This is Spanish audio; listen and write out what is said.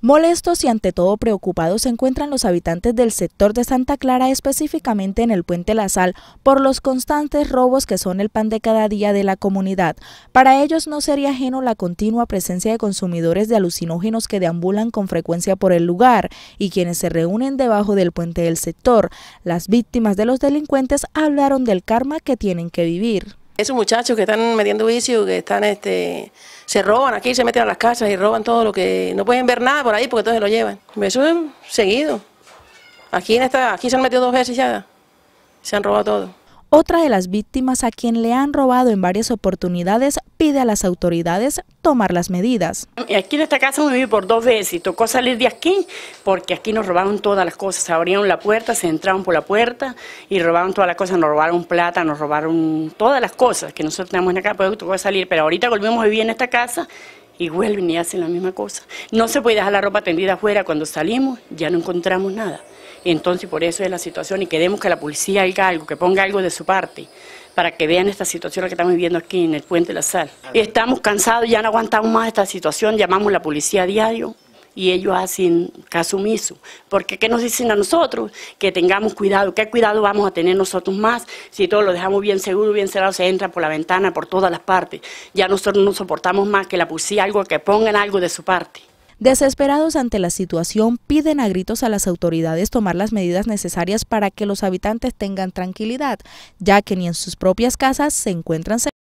Molestos y ante todo preocupados se encuentran los habitantes del sector de Santa Clara, específicamente en el puente La Sal, por los constantes robos que son el pan de cada día de la comunidad. Para ellos no sería ajeno la continua presencia de consumidores de alucinógenos que deambulan con frecuencia por el lugar y quienes se reúnen debajo del puente del sector. Las víctimas de los delincuentes hablaron del karma que tienen que vivir. Esos muchachos que están metiendo vicio, que están, este, se roban aquí, se meten a las casas y roban todo lo que... No pueden ver nada por ahí porque todos se lo llevan. Eso es seguido. Aquí, en esta, aquí se han metido dos veces ya. Se han robado todo. Otra de las víctimas a quien le han robado en varias oportunidades pide a las autoridades tomar las medidas. Aquí en esta casa viví por dos veces y tocó salir de aquí porque aquí nos robaron todas las cosas. Abrieron la puerta, se entraron por la puerta y robaron todas las cosas. Nos robaron plata, nos robaron todas las cosas que nosotros tenemos en la casa, pero tocó salir. Pero ahorita volvimos a vivir en esta casa y vuelven y hacen la misma cosa. No se puede dejar la ropa tendida afuera, cuando salimos ya no encontramos nada. Entonces por eso es la situación y queremos que la policía haga algo, que ponga algo de su parte para que vean esta situación que estamos viviendo aquí en el Puente de la Sal. Estamos cansados, ya no aguantamos más esta situación, llamamos a la policía a diario, y ellos hacen caso Porque ¿qué nos dicen a nosotros? Que tengamos cuidado. ¿Qué cuidado vamos a tener nosotros más si todo lo dejamos bien seguro, bien cerrado, se entra por la ventana, por todas las partes? Ya nosotros no soportamos más que la policía, algo, que pongan algo de su parte. Desesperados ante la situación, piden a gritos a las autoridades tomar las medidas necesarias para que los habitantes tengan tranquilidad, ya que ni en sus propias casas se encuentran seguros.